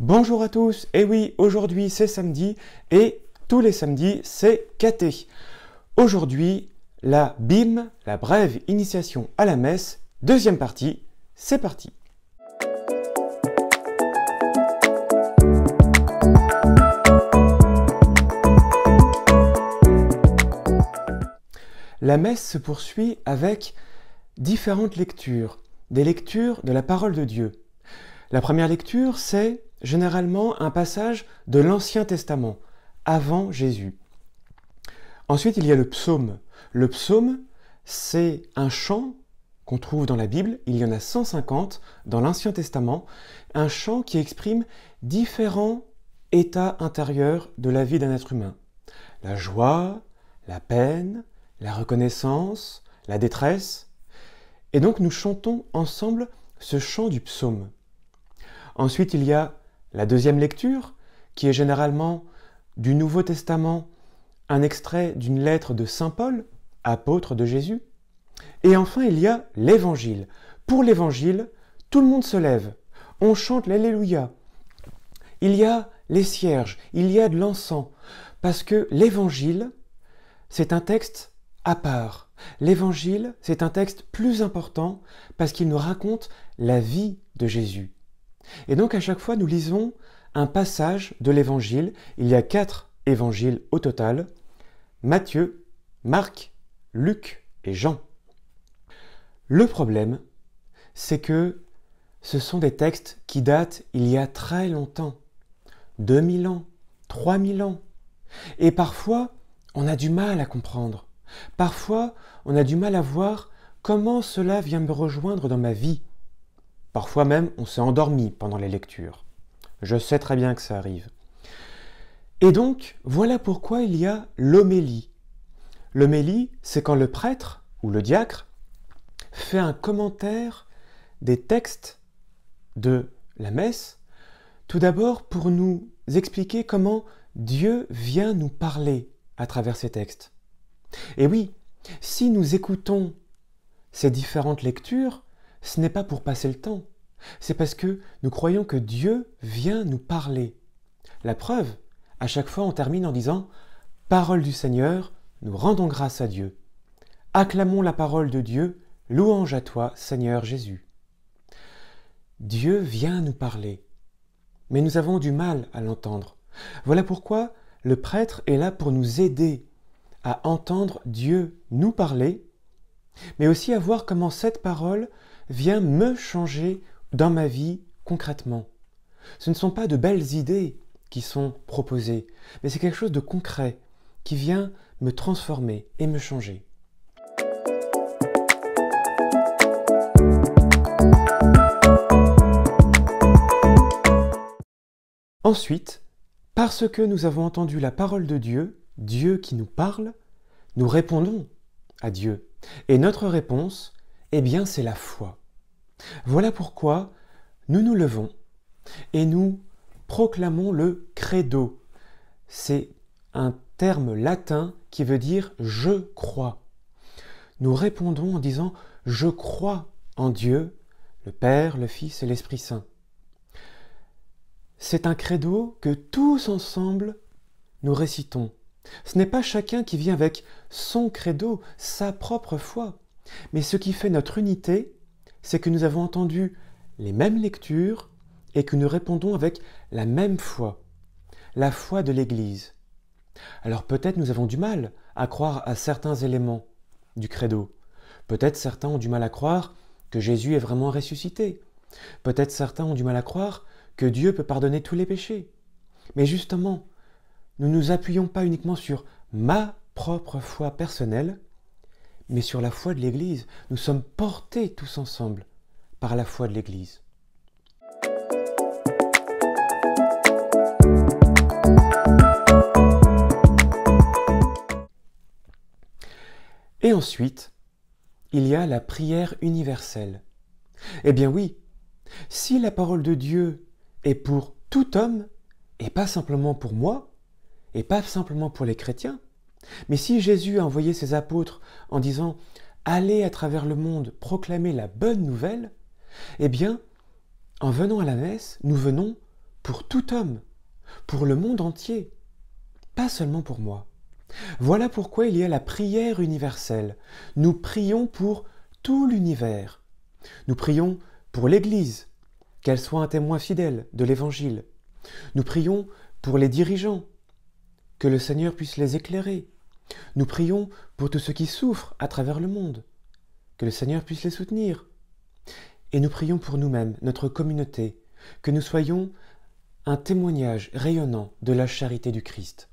Bonjour à tous, et eh oui, aujourd'hui c'est samedi, et tous les samedis c'est KT. Aujourd'hui, la BIM, la brève initiation à la messe, deuxième partie, c'est parti La messe se poursuit avec différentes lectures, des lectures de la parole de Dieu. La première lecture, c'est généralement un passage de l'Ancien Testament, avant Jésus. Ensuite, il y a le psaume. Le psaume, c'est un chant qu'on trouve dans la Bible, il y en a 150 dans l'Ancien Testament, un chant qui exprime différents états intérieurs de la vie d'un être humain. La joie, la peine, la reconnaissance, la détresse. Et donc nous chantons ensemble ce chant du psaume. Ensuite, il y a la deuxième lecture, qui est généralement du Nouveau Testament, un extrait d'une lettre de Saint Paul, apôtre de Jésus. Et enfin, il y a l'Évangile. Pour l'Évangile, tout le monde se lève, on chante l'Alléluia. Il y a les cierges, il y a de l'encens, parce que l'Évangile, c'est un texte à part. L'Évangile, c'est un texte plus important parce qu'il nous raconte la vie de Jésus. Et donc à chaque fois, nous lisons un passage de l'évangile. Il y a quatre évangiles au total. Matthieu, Marc, Luc et Jean. Le problème, c'est que ce sont des textes qui datent il y a très longtemps. 2000 ans, 3000 ans. Et parfois, on a du mal à comprendre. Parfois, on a du mal à voir comment cela vient me rejoindre dans ma vie. Parfois même, on s'est endormi pendant les lectures. Je sais très bien que ça arrive. Et donc, voilà pourquoi il y a l'homélie. L'homélie, c'est quand le prêtre ou le diacre fait un commentaire des textes de la messe, tout d'abord pour nous expliquer comment Dieu vient nous parler à travers ces textes. Et oui, si nous écoutons ces différentes lectures, ce n'est pas pour passer le temps, c'est parce que nous croyons que Dieu vient nous parler. La preuve, à chaque fois on termine en disant Parole du Seigneur, nous rendons grâce à Dieu. Acclamons la parole de Dieu, louange à toi Seigneur Jésus. Dieu vient nous parler, mais nous avons du mal à l'entendre. Voilà pourquoi le prêtre est là pour nous aider à entendre Dieu nous parler, mais aussi à voir comment cette parole vient me changer dans ma vie concrètement. Ce ne sont pas de belles idées qui sont proposées, mais c'est quelque chose de concret qui vient me transformer et me changer. Ensuite, parce que nous avons entendu la parole de Dieu, Dieu qui nous parle, nous répondons à Dieu. Et notre réponse, eh bien, c'est la foi. Voilà pourquoi nous nous levons et nous proclamons le credo. C'est un terme latin qui veut dire je crois. Nous répondons en disant je crois en Dieu, le Père, le Fils et l'Esprit Saint. C'est un credo que tous ensemble nous récitons. Ce n'est pas chacun qui vient avec son credo, sa propre foi, mais ce qui fait notre unité, c'est que nous avons entendu les mêmes lectures et que nous répondons avec la même foi, la foi de l'Église. Alors peut-être nous avons du mal à croire à certains éléments du credo. Peut-être certains ont du mal à croire que Jésus est vraiment ressuscité. Peut-être certains ont du mal à croire que Dieu peut pardonner tous les péchés. Mais justement, nous ne nous appuyons pas uniquement sur ma propre foi personnelle, mais sur la foi de l'Église. Nous sommes portés tous ensemble par la foi de l'Église. Et ensuite, il y a la prière universelle. Eh bien oui, si la parole de Dieu est pour tout homme, et pas simplement pour moi, et pas simplement pour les chrétiens, mais si Jésus a envoyé ses apôtres en disant Allez à travers le monde proclamer la bonne nouvelle, eh bien, en venant à la messe, nous venons pour tout homme, pour le monde entier, pas seulement pour moi. Voilà pourquoi il y a la prière universelle. Nous prions pour tout l'univers. Nous prions pour l'Église, qu'elle soit un témoin fidèle de l'Évangile. Nous prions pour les dirigeants, que le Seigneur puisse les éclairer. Nous prions pour tous ceux qui souffrent à travers le monde, que le Seigneur puisse les soutenir. Et nous prions pour nous-mêmes, notre communauté, que nous soyons un témoignage rayonnant de la charité du Christ.